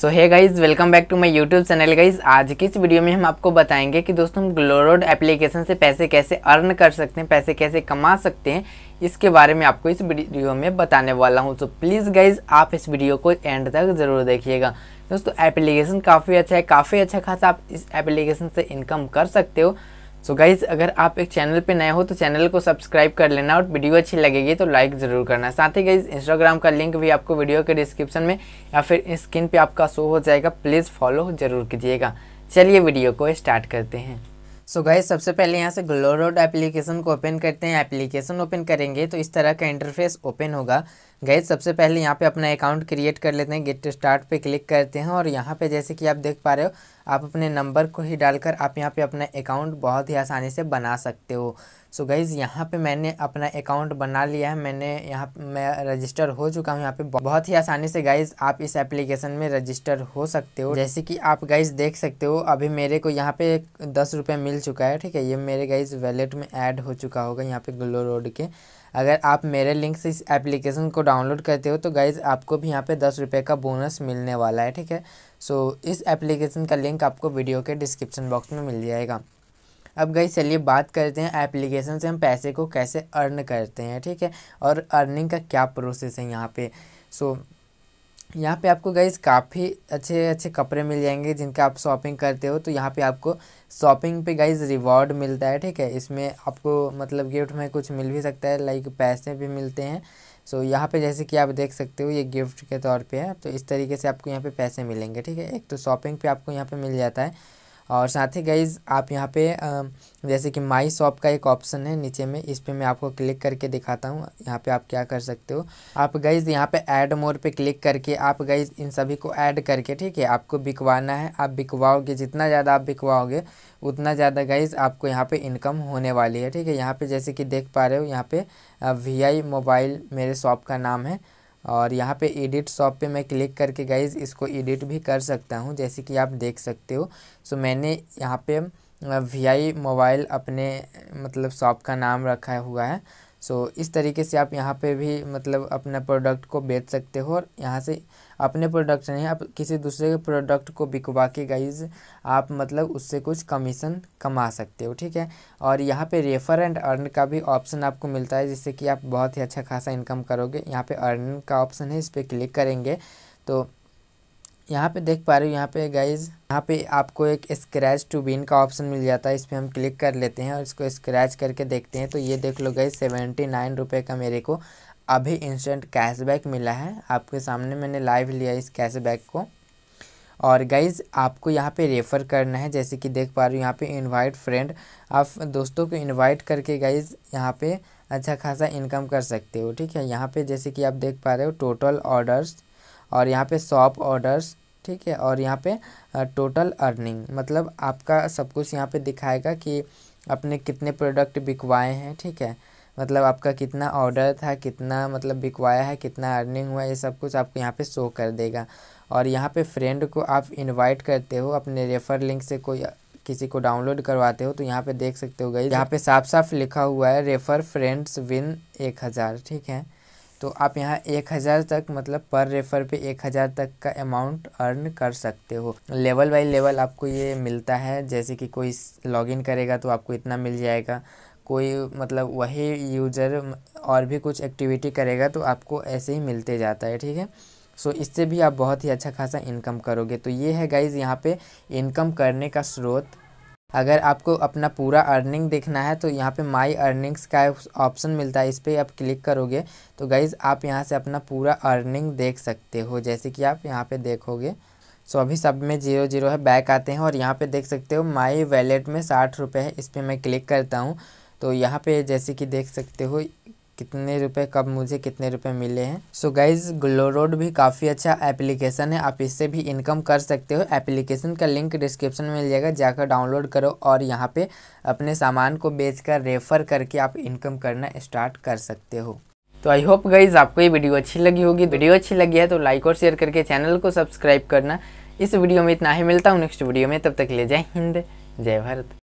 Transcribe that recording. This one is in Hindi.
so hi guys welcome back to my YouTube channel guys आज की इस वीडियो में हम आपको बताएंगे कि दोस्तों हम ग्लोरोड एप्लीकेशन से पैसे कैसे अर्न कर सकते हैं पैसे कैसे कमा सकते हैं इसके बारे में आपको इस वीडियो में बताने वाला हूँ सो प्लीज़ गाइज आप इस वीडियो को एंड तक ज़रूर देखिएगा दोस्तों एप्लीकेशन काफ़ी अच्छा है काफ़ी अच्छा खासा आप इस एप्लीकेशन से इनकम कर सकते हो सो so गाइज अगर आप एक चैनल पे नए हो तो चैनल को सब्सक्राइब कर लेना और वीडियो अच्छी लगेगी तो लाइक ज़रूर करना साथ ही गाइज इंस्टाग्राम का लिंक भी आपको वीडियो के डिस्क्रिप्शन में या फिर स्क्रीन पे आपका शो हो जाएगा प्लीज़ फॉलो ज़रूर कीजिएगा चलिए वीडियो को स्टार्ट करते हैं सो so गाइज सबसे पहले यहाँ से ग्लोरोड एप्लीकेशन को ओपन करते हैं एप्लीकेशन ओपन करेंगे तो इस तरह का इंटरफेस ओपन होगा गैज सबसे पहले यहाँ पे अपना अकाउंट क्रिएट कर लेते हैं गेट स्टार्ट पे क्लिक करते हैं और यहाँ पे जैसे कि आप देख पा रहे हो आप अपने नंबर को ही डालकर आप यहाँ पे अपना अकाउंट बहुत ही आसानी से बना सकते हो सो गईज़ यहाँ पे मैंने अपना अकाउंट बना लिया है मैंने यहाँ मैं रजिस्टर हो चुका हूँ यहाँ पे बहुत ही आसानी से गाइज आप इस एप्लीकेशन में रजिस्टर हो सकते हो जैसे कि आप गाइज देख सकते हो अभी मेरे को यहाँ पे दस रुपये मिल चुका है ठीक है ये मेरे गाइज वैलेट में ऐड हो चुका होगा यहाँ पे ग्लो रोड के अगर आप मेरे लिंक से इस एप्लीकेशन को डाउनलोड करते हो तो गाइज़ आपको भी यहाँ पे दस रुपये का बोनस मिलने वाला है ठीक है सो so, इस एप्लीकेशन का लिंक आपको वीडियो के डिस्क्रिप्शन बॉक्स में मिल जाएगा अब गई चलिए बात करते हैं एप्लीकेशन से हम पैसे को कैसे अर्न करते हैं ठीक है और अर्निंग का क्या प्रोसेस है यहाँ पर सो so, यहाँ पे आपको गई काफ़ी अच्छे अच्छे कपड़े मिल जाएंगे जिनका आप शॉपिंग करते हो तो यहाँ पे आपको शॉपिंग पे गाइज रिवॉर्ड मिलता है ठीक है इसमें आपको मतलब गिफ्ट में कुछ मिल भी सकता है लाइक पैसे भी मिलते हैं सो so, यहाँ पे जैसे कि आप देख सकते हो ये गिफ्ट के तौर पे है तो इस तरीके से आपको यहाँ पे पैसे मिलेंगे ठीक है एक तो शॉपिंग पे आपको यहाँ पे मिल जाता है और साथ ही गाइज आप यहाँ पे जैसे कि माई शॉप का एक ऑप्शन है नीचे में इस पर मैं आपको क्लिक करके दिखाता हूँ यहाँ पे आप क्या कर सकते हो आप गाइज यहाँ पे ऐड मोर पे क्लिक करके आप गाइज इन सभी को ऐड करके ठीक है आपको बिकवाना है आप बिकवाओगे जितना ज़्यादा आप बिकवाओगे उतना ज़्यादा गाइज आपको यहाँ पर इनकम होने वाली है ठीक है यहाँ पर जैसे कि देख पा रहे हो यहाँ पे वी आई मोबाइल मेरे शॉप का नाम है और यहाँ पे एडिट शॉप पे मैं क्लिक करके गाइज इसको एडिट भी कर सकता हूँ जैसे कि आप देख सकते हो सो मैंने यहाँ पे वी आई मोबाइल अपने मतलब शॉप का नाम रखा हुआ है सो so, इस तरीके से आप यहाँ पे भी मतलब अपना प्रोडक्ट को बेच सकते हो और यहाँ से अपने प्रोडक्ट नहीं आप किसी दूसरे के प्रोडक्ट को बिकवा के गाइज आप मतलब उससे कुछ कमीशन कमा सकते हो ठीक है और यहाँ पे रेफर एंड अर्न का भी ऑप्शन आपको मिलता है जिससे कि आप बहुत ही अच्छा खासा इनकम करोगे यहाँ पे अर्न का ऑप्शन है इस पर क्लिक करेंगे तो यहाँ पे देख पा रहे हो यहाँ पे गाइज यहाँ पे आपको एक स्क्रैच टू बिन का ऑप्शन मिल जाता है इस पर हम क्लिक कर लेते हैं और इसको स्क्रैच करके देखते हैं तो ये देख लो गाइज सेवेंटी नाइन रुपये का मेरे को अभी इंस्टेंट कैशबैक मिला है आपके सामने मैंने लाइव लिया इस कैशबैक को और गाइज आपको यहाँ पे रेफ़र करना है जैसे कि देख पा रहे हो यहाँ पे इनवाइट फ्रेंड आप दोस्तों को इनवाइट करके गाइज यहाँ पे अच्छा खासा इनकम कर सकते हो ठीक है यहाँ पे जैसे कि आप देख पा रहे हो टोटल ऑर्डर्स और यहाँ पे शॉप ऑर्डर्स ठीक है और यहाँ पे टोटल अर्निंग मतलब आपका सब कुछ यहाँ पे दिखाएगा कि आपने कितने प्रोडक्ट बिकवाए हैं ठीक है मतलब आपका कितना ऑर्डर था कितना मतलब बिकवाया है कितना अर्निंग हुआ ये सब कुछ आपको यहाँ पे शो कर देगा और यहाँ पे फ्रेंड को आप इनवाइट करते हो अपने रेफर लिंक से कोई किसी को डाउनलोड करवाते हो तो यहाँ पे देख सकते हो गई यहाँ पे साफ साफ लिखा हुआ है रेफर फ्रेंड्स विन एक हज़ार ठीक है तो आप यहाँ एक हज़ार तक मतलब पर रेफर पे एक हज़ार तक का अमाउंट अर्न कर सकते हो लेवल बाय लेवल आपको ये मिलता है जैसे कि कोई लॉगिन करेगा तो आपको इतना मिल जाएगा कोई मतलब वही यूज़र और भी कुछ एक्टिविटी करेगा तो आपको ऐसे ही मिलते जाता है ठीक है सो so, इससे भी आप बहुत ही अच्छा खासा इनकम करोगे तो ये है गाइज़ यहाँ पे इनकम करने का स्रोत अगर आपको अपना पूरा अर्निंग देखना है तो यहाँ पे माई अर्निंग्स का ऑप्शन मिलता है इस पर आप क्लिक करोगे तो गाइज़ आप यहाँ से अपना पूरा अर्निंग देख सकते हो जैसे कि आप यहाँ पे देखोगे सो अभी सब में जीरो जीरो है बैक आते हैं और यहाँ पे देख सकते हो माई वैलेट में साठ रुपये है इस पर मैं क्लिक करता हूँ तो यहाँ पे जैसे कि देख सकते हो कितने रुपए कब मुझे कितने रुपए मिले हैं सो गाइज ग्लोरोड भी काफ़ी अच्छा एप्लीकेशन है आप इससे भी इनकम कर सकते हो एप्लीकेशन का लिंक डिस्क्रिप्शन में मिल जाएगा जाकर डाउनलोड करो और यहाँ पे अपने सामान को बेचकर रेफर करके आप इनकम करना स्टार्ट कर सकते हो तो आई होप गाइज आपको ये वीडियो अच्छी लगी होगी वीडियो अच्छी लगी है तो लाइक और शेयर करके चैनल को सब्सक्राइब करना इस वीडियो में इतना ही मिलता हूँ नेक्स्ट वीडियो में तब तक ले जय हिंद जय भारत